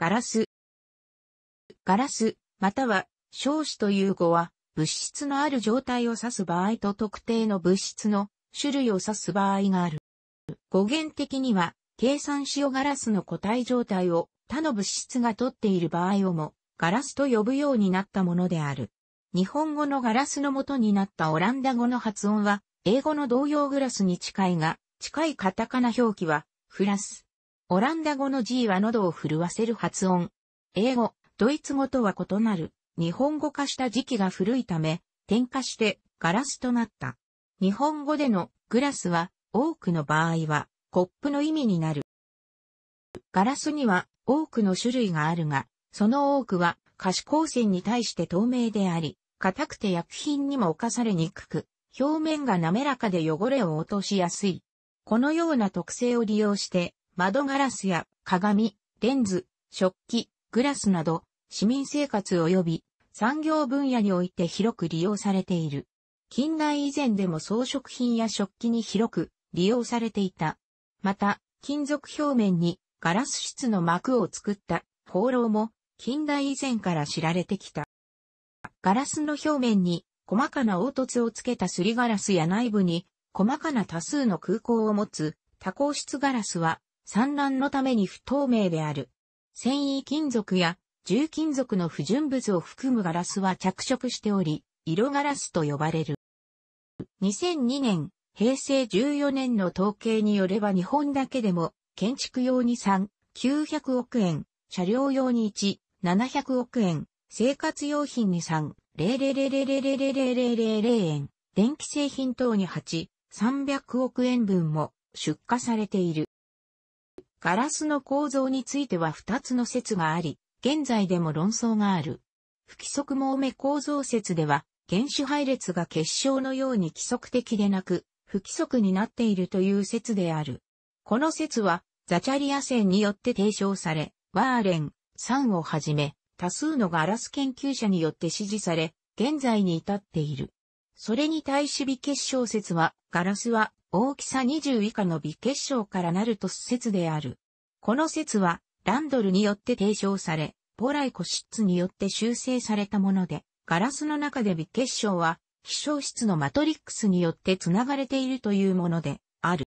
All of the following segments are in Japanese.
ガラス。ガラス、または、小子という語は、物質のある状態を指す場合と特定の物質の種類を指す場合がある。語源的には、計算塩ガラスの固体状態を他の物質がとっている場合をも、ガラスと呼ぶようになったものである。日本語のガラスの元になったオランダ語の発音は、英語の同様グラスに近いが、近いカタカナ表記は、フラス、オランダ語の G は喉を震わせる発音。英語、ドイツ語とは異なる、日本語化した時期が古いため、点化してガラスとなった。日本語でのグラスは多くの場合はコップの意味になる。ガラスには多くの種類があるが、その多くは可視光線に対して透明であり、硬くて薬品にも侵されにくく、表面が滑らかで汚れを落としやすい。このような特性を利用して窓ガラスや鏡、レンズ、食器、グラスなど、市民生活及び産業分野において広く利用されている。近代以前でも装飾品や食器に広く利用されていた。また、金属表面にガラス質の膜を作った放浪も近代以前から知られてきた。ガラスの表面に細かな凹凸をつけたすりガラスや内部に細かな多数の空港を持つ多孔質ガラスは産卵のために不透明である。繊維金属や重金属の不純物を含むガラスは着色しており、色ガラスと呼ばれる。2002年、平成14年の統計によれば日本だけでも、建築用に3、900億円、車両用に1、700億円、生活用品に3、0 0 0 0 0 0 0 0円、電気製品等に8、300億円分も出荷されている。ガラスの構造については二つの説があり、現在でも論争がある。不規則網目構造説では、原子配列が結晶のように規則的でなく、不規則になっているという説である。この説は、ザチャリア線によって提唱され、ワーレン、サンをはじめ、多数のガラス研究者によって支持され、現在に至っている。それに対し微結晶節は、ガラスは大きさ20以下の微結晶からなると説である。この説は、ランドルによって提唱され、ポライコシッツによって修正されたもので、ガラスの中で微結晶は、希少質のマトリックスによって繋がれているというもので、ある。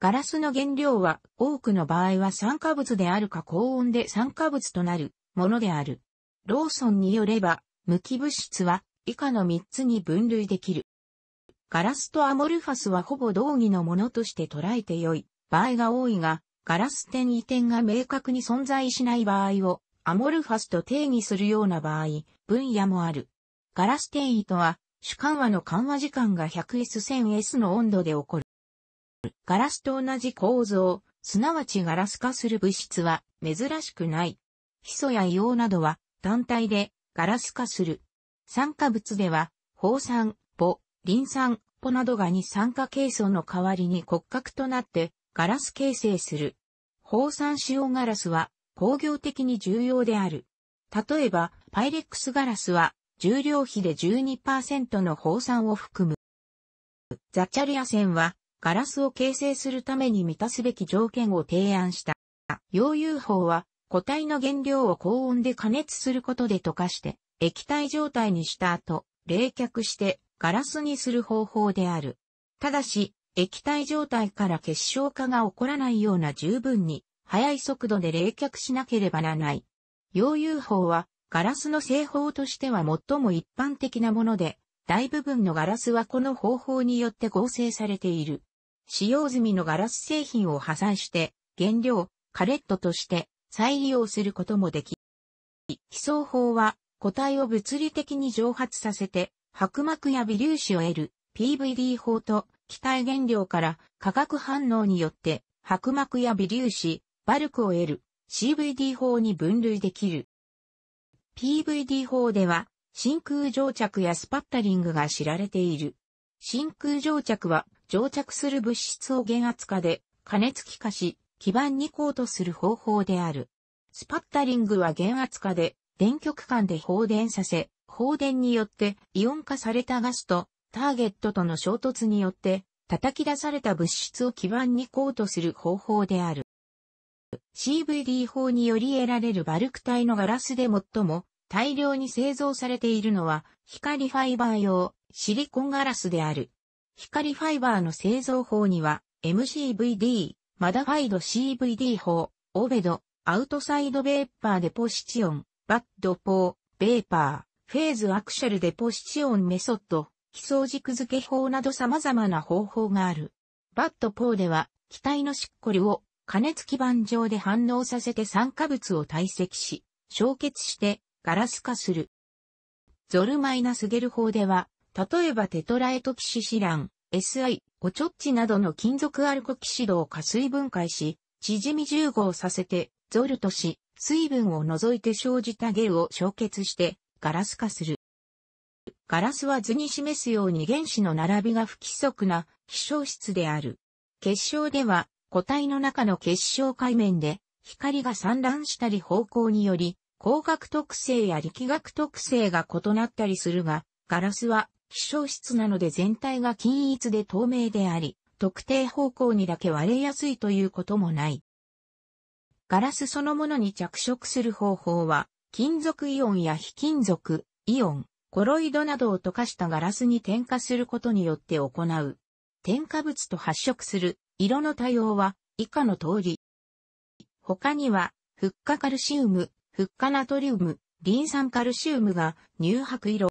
ガラスの原料は多くの場合は酸化物であるか高温で酸化物となるものである。ローソンによれば、無機物質は以下の3つに分類できる。ガラスとアモルファスはほぼ同義のものとして捉えて良い場合が多いが、ガラス点移転が明確に存在しない場合をアモルファスと定義するような場合、分野もある。ガラス転移とは、主緩和の緩和時間が 100S1000S の温度で起こる。ガラスと同じ構造、すなわちガラス化する物質は珍しくない。ヒ素や硫黄などは単体でガラス化する。酸化物では、放酸、ポ、リン酸、ポなどが二酸化ケイ素の代わりに骨格となってガラス形成する。放酸使用ガラスは工業的に重要である。例えば、パイレックスガラスは重量比で12%の放酸を含む。ザチャリア線はガラスを形成するために満たすべき条件を提案した。溶融法は固体の原料を高温で加熱することで溶かして液体状態にした後、冷却してガラスにする方法である。ただし、液体状態から結晶化が起こらないような十分に速い速度で冷却しなければならない。溶融法はガラスの製法としては最も一般的なもので、大部分のガラスはこの方法によって合成されている。使用済みのガラス製品を破産して、原料、カレットとして再利用することもでき。非礎法は個体を物理的に蒸発させて、白膜や微粒子を得る PVD 法と気体原料から化学反応によって白膜や微粒子、バルクを得る CVD 法に分類できる。PVD 法では真空蒸着やスパッタリングが知られている。真空蒸着は蒸着する物質を減圧化で加熱気化し基板にコートする方法である。スパッタリングは減圧化で電極間で放電させ、放電によってイオン化されたガスとターゲットとの衝突によって叩き出された物質を基板にコートする方法である。CVD 法により得られるバルク体のガラスで最も大量に製造されているのは光ファイバー用シリコンガラスである。光ファイバーの製造法には MCVD、マダファイド CVD 法、オベド、アウトサイドベーパーデポシチオン、バッドポー、ベーパー、フェーズアクシャルデポシチオンメソッド、基礎軸付け法など様々な方法がある。バッドポーでは、機体のしっこりを加熱基板上で反応させて酸化物を堆積し、焼結してガラス化する。ゾルマイナスゲル法では、例えばテトラエトキシシラン、SI、オチョッチなどの金属アルコキシドを加水分解し、縮み重合させて、ゾルとし、水分を除いて生じたゲルを焼結してガラス化する。ガラスは図に示すように原子の並びが不規則な飛翔質である。結晶では固体の中の結晶界面で光が散乱したり方向により光学特性や力学特性が異なったりするが、ガラスは希少質なので全体が均一で透明であり、特定方向にだけ割れやすいということもない。ガラスそのものに着色する方法は、金属イオンや非金属、イオン、コロイドなどを溶かしたガラスに点火することによって行う。添加物と発色する色の多様は以下の通り。他には、フッ化カルシウム、フッ化ナトリウム、リン酸カルシウムが乳白色。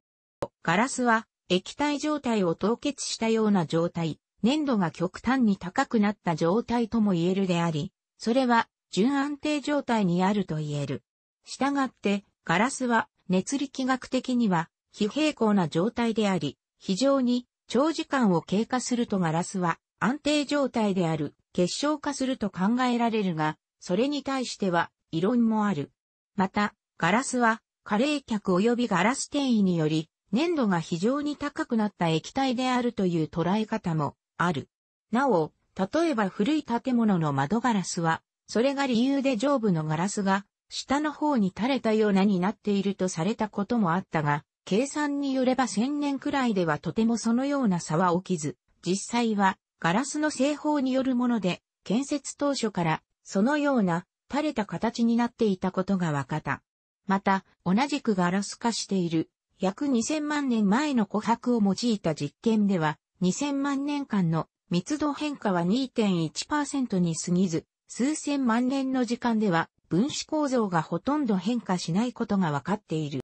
ガラスは液体状態を凍結したような状態、粘度が極端に高くなった状態とも言えるであり、それは純安定状態にあると言える。したがって、ガラスは熱力学的には非平行な状態であり、非常に長時間を経過するとガラスは安定状態である結晶化すると考えられるが、それに対しては異論もある。また、ガラスは加冷却及びガラス転移により粘度が非常に高くなった液体であるという捉え方もある。なお、例えば古い建物の窓ガラスはそれが理由で上部のガラスが下の方に垂れたようなになっているとされたこともあったが、計算によれば1000年くらいではとてもそのような差は起きず、実際はガラスの製法によるもので、建設当初からそのような垂れた形になっていたことが分かった。また、同じくガラス化している約2000万年前の琥珀を用いた実験では、2000万年間の密度変化は2.1%に過ぎず、数千万年の時間では分子構造がほとんど変化しないことがわかっている。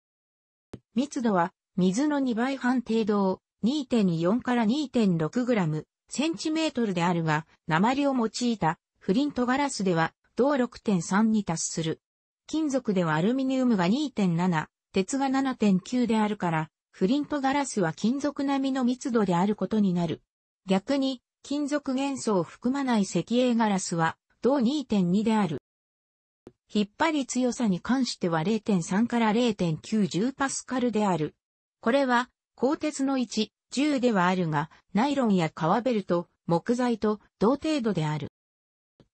密度は水の2倍半程度を2.4から2.6グラムセンチメートルであるが、鉛を用いたフリントガラスでは同6.3に達する。金属ではアルミニウムが2.7、鉄が7.9であるから、フリントガラスは金属並みの密度であることになる。逆に、金属元素を含まない石英ガラスは同2.2である。引っ張り強さに関しては0.3から0.90パスカルである。これは、鋼鉄の1、10ではあるが、ナイロンや革ベルト、木材と同程度である。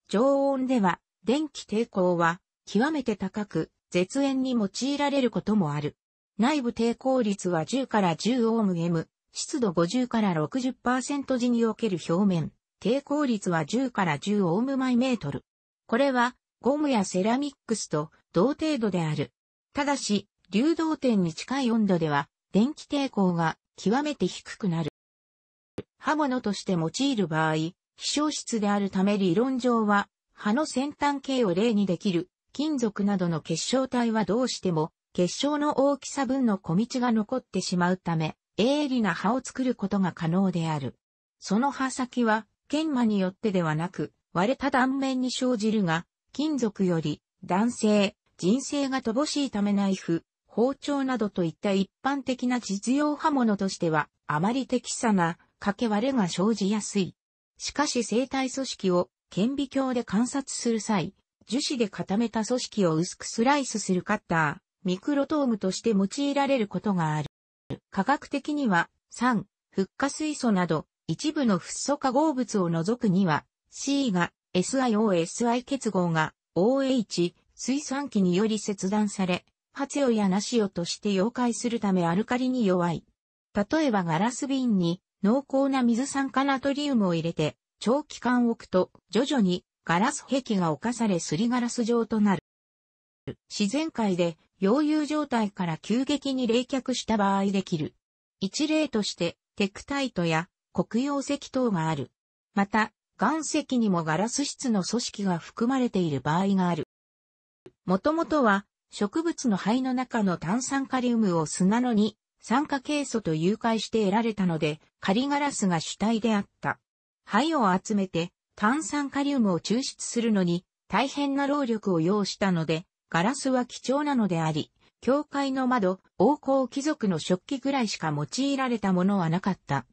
常温では、電気抵抗は、極めて高く、絶縁に用いられることもある。内部抵抗率は10から10オーム M、湿度50から60%時における表面、抵抗率は10から10オームマイメートル。これは、ゴムやセラミックスと同程度である。ただし、流動点に近い温度では、電気抵抗が極めて低くなる。刃物として用いる場合、飛翔室であるため理論上は、刃の先端形を例にできる、金属などの結晶体はどうしても、結晶の大きさ分の小道が残ってしまうため、鋭利な刃を作ることが可能である。その刃先は、研磨によってではなく、割れた断面に生じるが、金属より、男性、人性が乏しいためナイフ、包丁などといった一般的な実用刃物としては、あまり適さな、かけ割れが生じやすい。しかし生体組織を顕微鏡で観察する際、樹脂で固めた組織を薄くスライスするカッター、ミクロトームとして用いられることがある。科学的には、酸、フッ化水素など、一部のフッ素化合物を除くには、C が SiOSi 結合が OH、水酸基により切断され、発用やなしよとして溶解するためアルカリに弱い。例えばガラス瓶に濃厚な水酸化ナトリウムを入れて、長期間置くと徐々にガラス壁が侵されすりガラス状となる。自然界で溶融状態から急激に冷却した場合できる。一例として、テクタイトや黒曜石等がある。また、岩石にもガラス質の組織が含まれている場合がある。もともとは、植物の灰の中の炭酸カリウムを砂のに酸化ケイ素と融解して得られたので、カリガラスが主体であった。灰を集めて炭酸カリウムを抽出するのに大変な労力を要したので、ガラスは貴重なのであり、教会の窓、王侯貴族の食器ぐらいしか用いられたものはなかった。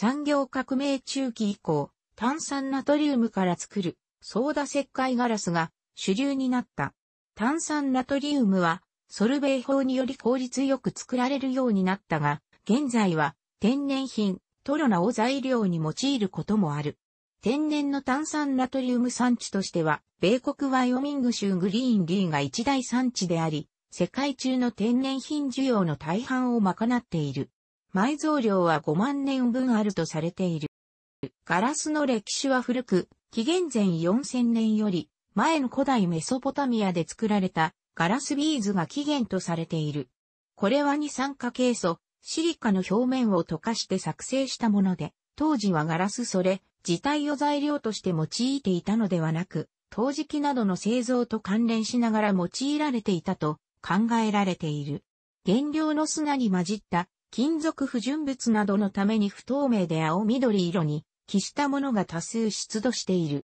産業革命中期以降、炭酸ナトリウムから作るソーダ石灰ガラスが主流になった。炭酸ナトリウムはソルベイ法により効率よく作られるようになったが、現在は天然品、トロナを材料に用いることもある。天然の炭酸ナトリウム産地としては、米国ワイオミング州グリーンリーが一大産地であり、世界中の天然品需要の大半を賄っている。埋蔵量は5万年分あるとされている。ガラスの歴史は古く、紀元前4000年より前の古代メソポタミアで作られたガラスビーズが起源とされている。これは二酸化ケイ素、シリカの表面を溶かして作成したもので、当時はガラスそれ自体を材料として用いていたのではなく、陶磁器などの製造と関連しながら用いられていたと考えられている。原料の砂に混じった金属不純物などのために不透明で青緑色に、帰したものが多数出土している。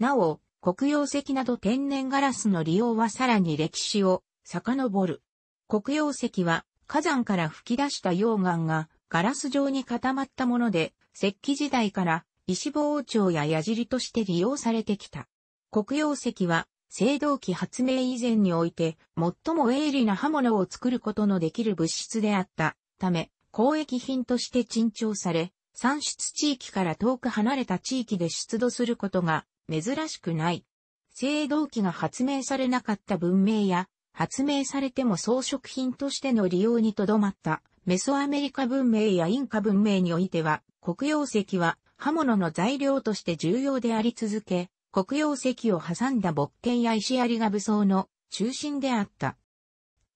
なお、黒曜石など天然ガラスの利用はさらに歴史を遡る。黒曜石は火山から吹き出した溶岩がガラス状に固まったもので、石器時代から石包王朝や矢尻として利用されてきた。黒曜石は青銅器発明以前において最も鋭利な刃物を作ることのできる物質であった。ため、交易品として珍重され、産出地域から遠く離れた地域で出土することが珍しくない。青銅器が発明されなかった文明や、発明されても装飾品としての利用にとどまったメソアメリカ文明やインカ文明においては、黒曜石は刃物の材料として重要であり続け、黒曜石を挟んだ木剣や石槍が武装の中心であった。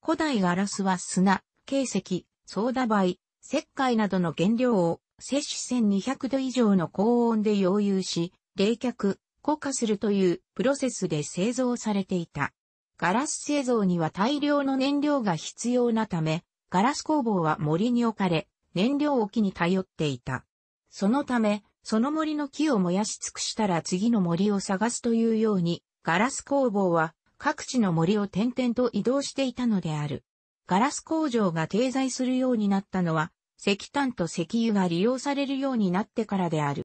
古代ガラスは砂、形石、ソーダ灰、石灰などの原料を摂取1200度以上の高温で溶融し、冷却、固化するというプロセスで製造されていた。ガラス製造には大量の燃料が必要なため、ガラス工房は森に置かれ、燃料置きに頼っていた。そのため、その森の木を燃やし尽くしたら次の森を探すというように、ガラス工房は各地の森を点々と移動していたのである。ガラス工場が停在するようになったのは、石炭と石油が利用されるようになってからである。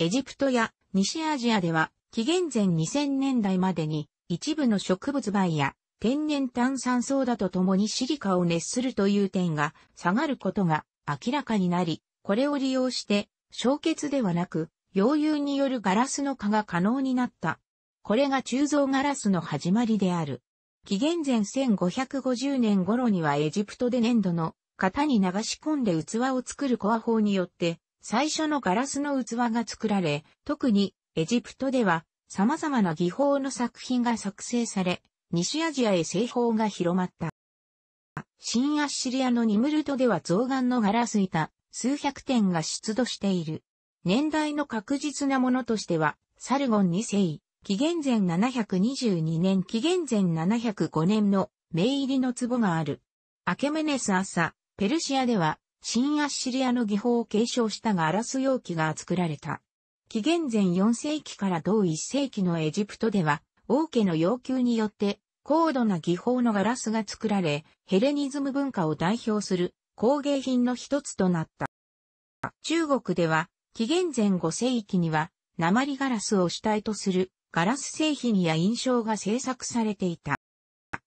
エジプトや西アジアでは、紀元前2000年代までに、一部の植物灰や天然炭酸ソーダと共にシリカを熱するという点が下がることが明らかになり、これを利用して焼結ではなく、溶融によるガラスの化が可能になった。これが鋳造ガラスの始まりである。紀元前1550年頃にはエジプトで粘土の型に流し込んで器を作るコア法によって、最初のガラスの器が作られ、特にエジプトでは様々な技法の作品が作成され、西アジアへ製法が広まった。新アッシリアのニムルトでは象眼のガラス板、数百点が出土している。年代の確実なものとしては、サルゴン2世、紀元前722年紀元前705年の名入りの壺がある。アケメネス朝、ペルシアでは、新アッシリアの技法を継承したがラス容器が作られた。紀元前4世紀から同1世紀のエジプトでは、王家の要求によって、高度な技法のガラスが作られ、ヘレニズム文化を代表する工芸品の一つとなった。中国では、紀元前5世紀には、鉛ガラスを主体とするガラス製品や印象が制作されていた。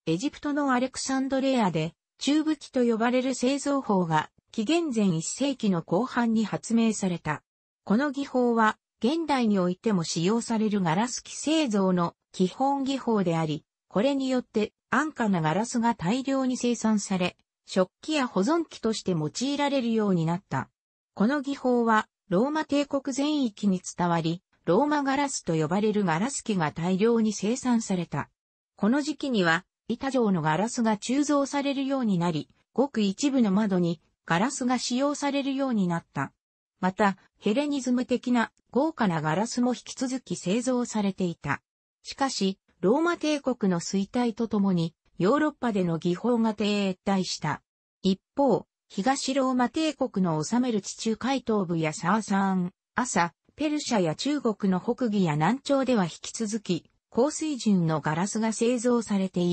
エジプトのアレクサンドレアで、チューブ機と呼ばれる製造法が、紀元前1世紀の後半に発明された。この技法は、現代においても使用されるガラス機製造の基本技法であり、これによって安価なガラスが大量に生産され、食器や保存器として用いられるようになった。この技法はローマ帝国全域に伝わり、ローマガラスと呼ばれるガラス機が大量に生産された。この時期には、板状のガラスが鋳造されるようになり、ごく一部の窓にガラスが使用されるようになった。また、ヘレニズム的な豪華なガラスも引き続き製造されていた。しかし、ローマ帝国の衰退とともに、ヨーロッパでの技法が停滞した。一方、東ローマ帝国の治める地中海東部やサーサーン、朝、ペルシャや中国の北義や南朝では引き続き、高水準のガラスが製造されてい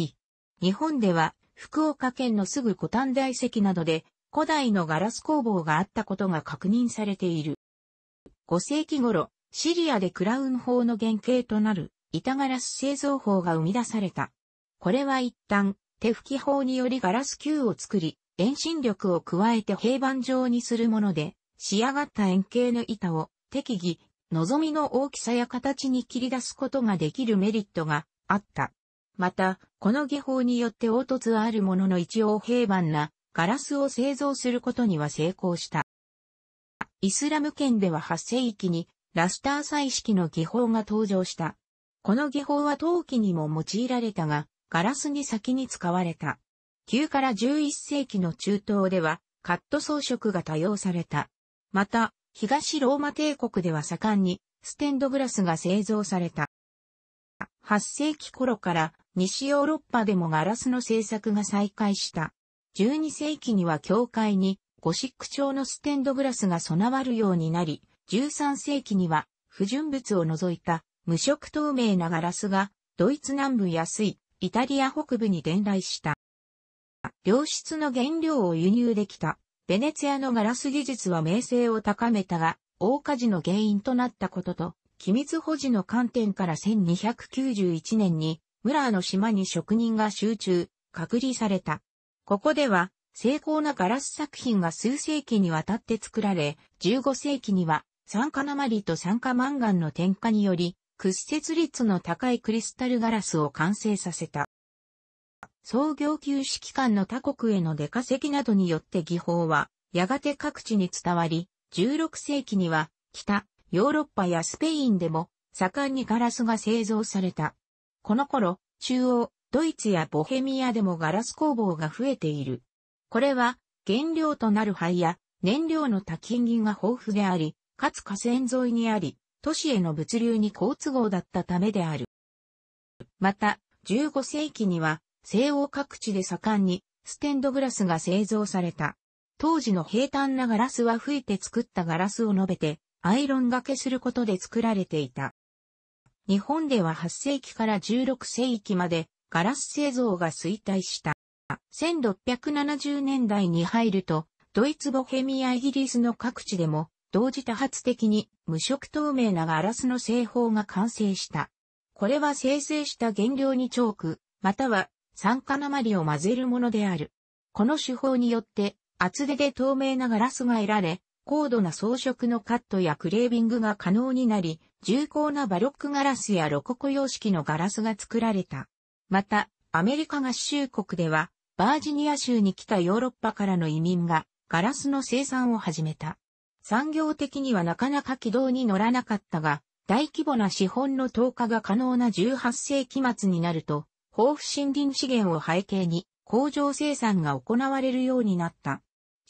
い。日本では、福岡県のすぐ古丹大石などで、古代のガラス工房があったことが確認されている。5世紀頃、シリアでクラウン法の原型となる、板ガラス製造法が生み出された。これは一旦、手拭き法によりガラス球を作り、遠心力を加えて平板状にするもので、仕上がった円形の板を適宜、望みの大きさや形に切り出すことができるメリットがあった。また、この技法によって凹凸はあるものの一応平凡なガラスを製造することには成功した。イスラム圏では8世紀にラスター彩色の技法が登場した。この技法は陶器にも用いられたが、ガラスに先に使われた。9から11世紀の中東ではカット装飾が多用された。また、東ローマ帝国では盛んにステンドグラスが製造された。8世紀頃から西ヨーロッパでもガラスの製作が再開した。12世紀には教会にゴシック調のステンドグラスが備わるようになり、13世紀には不純物を除いた無色透明なガラスがドイツ南部安いイタリア北部に伝来した。良質の原料を輸入できたベネツィアのガラス技術は名声を高めたが、大火事の原因となったことと、機密保持の観点から1291年に、ムラーの島に職人が集中、隔離された。ここでは、精巧なガラス作品が数世紀にわたって作られ、15世紀には、酸化鉛と酸化マンガンの添加により、屈折率の高いクリスタルガラスを完成させた。創業休止期間の他国への出稼ぎなどによって技法は、やがて各地に伝わり、16世紀には、北、ヨーロッパやスペインでも、盛んにガラスが製造された。この頃、中央、ドイツやボヘミアでもガラス工房が増えている。これは、原料となる灰や、燃料の多金銀が豊富であり、かつ河川沿いにあり、都市への物流に好都合だったためである。また、15世紀には、西欧各地で盛んにステンドグラスが製造された。当時の平坦なガラスは吹いて作ったガラスを述べて、アイロンがけすることで作られていた。日本では8世紀から16世紀までガラス製造が衰退した。1670年代に入ると、ドイツボヘミアイギリスの各地でも、同時多発的に無色透明なガラスの製法が完成した。これは生成した原料にチョーク、または酸化鉛を混ぜるものである。この手法によって、厚手で透明なガラスが得られ、高度な装飾のカットやクレービングが可能になり、重厚なバロックガラスやロココ様式のガラスが作られた。また、アメリカ合衆国では、バージニア州に来たヨーロッパからの移民が、ガラスの生産を始めた。産業的にはなかなか軌道に乗らなかったが、大規模な資本の投下が可能な18世紀末になると、豊富森林資源を背景に工場生産が行われるようになった。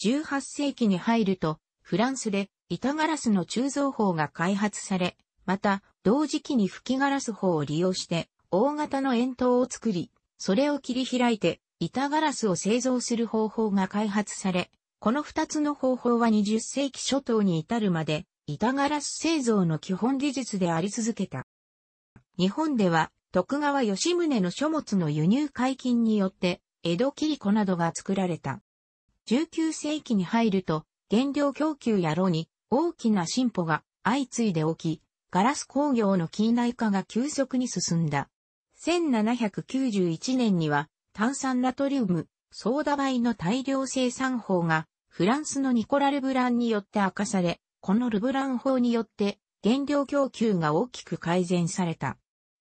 18世紀に入ると、フランスで板ガラスの鋳造法が開発され、また同時期に吹きガラス法を利用して大型の円筒を作り、それを切り開いて板ガラスを製造する方法が開発され、この二つの方法は20世紀初頭に至るまで板ガラス製造の基本技術であり続けた。日本では徳川吉宗の書物の輸入解禁によって、江戸切子などが作られた。19世紀に入ると、原料供給や炉に大きな進歩が相次いで起き、ガラス工業の近代化が急速に進んだ。1791年には炭酸ナトリウム、ソーダイの大量生産法がフランスのニコラ・ルブランによって明かされ、このルブラン法によって原料供給が大きく改善された。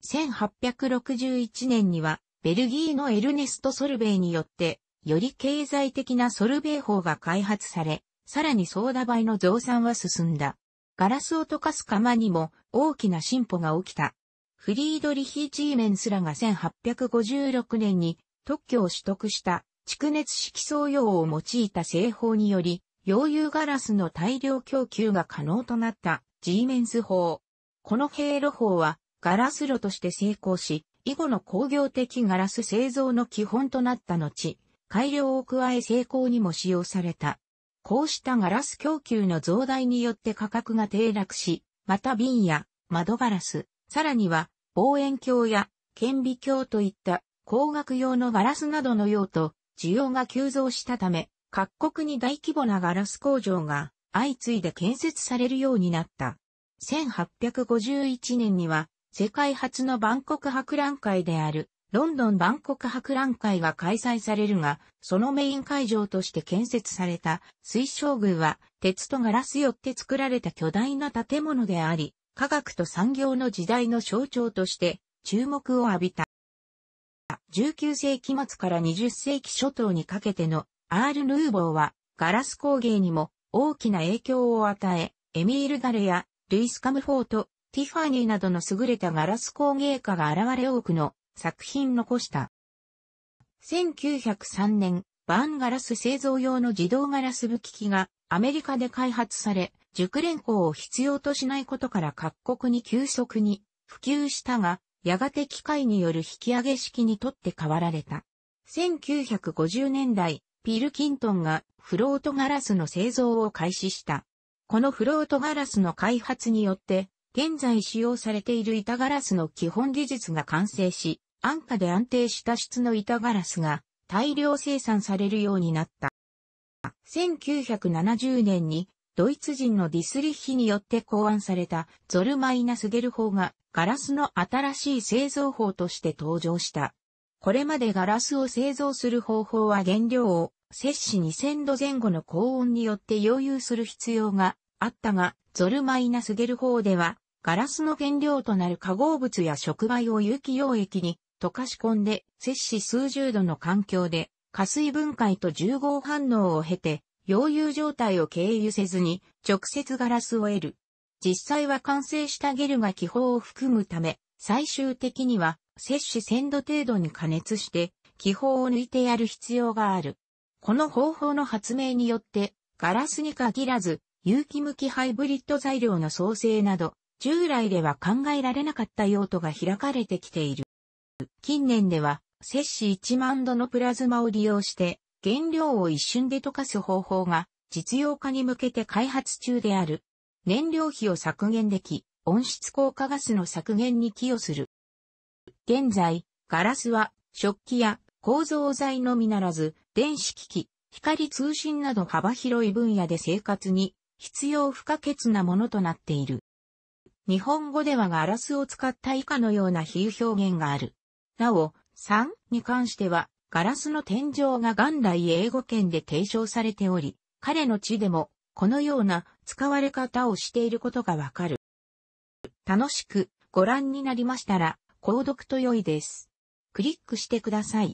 1861年には、ベルギーのエルネスト・ソルベイによって、より経済的なソルベイ法が開発され、さらにソーダ倍の増産は進んだ。ガラスを溶かす釜にも大きな進歩が起きた。フリードリヒ・チーメンスらが1856年に特許を取得した蓄熱式層用を用いた製法により、溶融ガラスの大量供給が可能となったジーメンス法。この経路法はガラス炉として成功し、以後の工業的ガラス製造の基本となった後、改良を加え成功にも使用された。こうしたガラス供給の増大によって価格が低落し、また瓶や窓ガラス、さらには望遠鏡や顕微鏡といった工学用のガラスなどの用途、需要が急増したため、各国に大規模なガラス工場が相次いで建設されるようになった。1851年には世界初の万国博覧会である、ロンドン万国博覧会が開催されるが、そのメイン会場として建設された水晶宮は、鉄とガラスよって作られた巨大な建物であり、科学と産業の時代の象徴として注目を浴びた。19世紀末から20世紀初頭にかけてのアール・ヌーボーはガラス工芸にも大きな影響を与え、エミール・ガレやルイス・カムフォート、ティファニーなどの優れたガラス工芸家が現れ多くの作品残した。1903年、バーンガラス製造用の自動ガラス武器機がアメリカで開発され、熟練工を必要としないことから各国に急速に普及したが、やがて機械による引き上げ式にとって変わられた。1950年代、ピルキントンがフロートガラスの製造を開始した。このフロートガラスの開発によって、現在使用されている板ガラスの基本技術が完成し、安価で安定した質の板ガラスが大量生産されるようになった。1970年にドイツ人のディスリッヒによって考案されたゾルマイナスゲル法がガラスの新しい製造法として登場した。これまでガラスを製造する方法は原料を摂氏2000度前後の高温によって溶融する必要があったが、ゾルマイナスゲル法ではガラスの原料となる化合物や触媒を有機溶液に溶かし込んで、摂氏数十度の環境で、加水分解と重合反応を経て、溶融状態を経由せずに、直接ガラスを得る。実際は完成したゲルが気泡を含むため、最終的には、摂氏1000度程度に加熱して、気泡を抜いてやる必要がある。この方法の発明によって、ガラスに限らず、有機向きハイブリッド材料の創生など、従来では考えられなかった用途が開かれてきている。近年では、摂氏1万度のプラズマを利用して、原料を一瞬で溶かす方法が実用化に向けて開発中である。燃料費を削減でき、温室効果ガスの削減に寄与する。現在、ガラスは食器や構造材のみならず、電子機器、光通信など幅広い分野で生活に必要不可欠なものとなっている。日本語ではガラスを使った以下のような比喩表現がある。なお、3に関しては、ガラスの天井が元来英語圏で提唱されており、彼の地でも、このような使われ方をしていることがわかる。楽しくご覧になりましたら、購読と良いです。クリックしてください。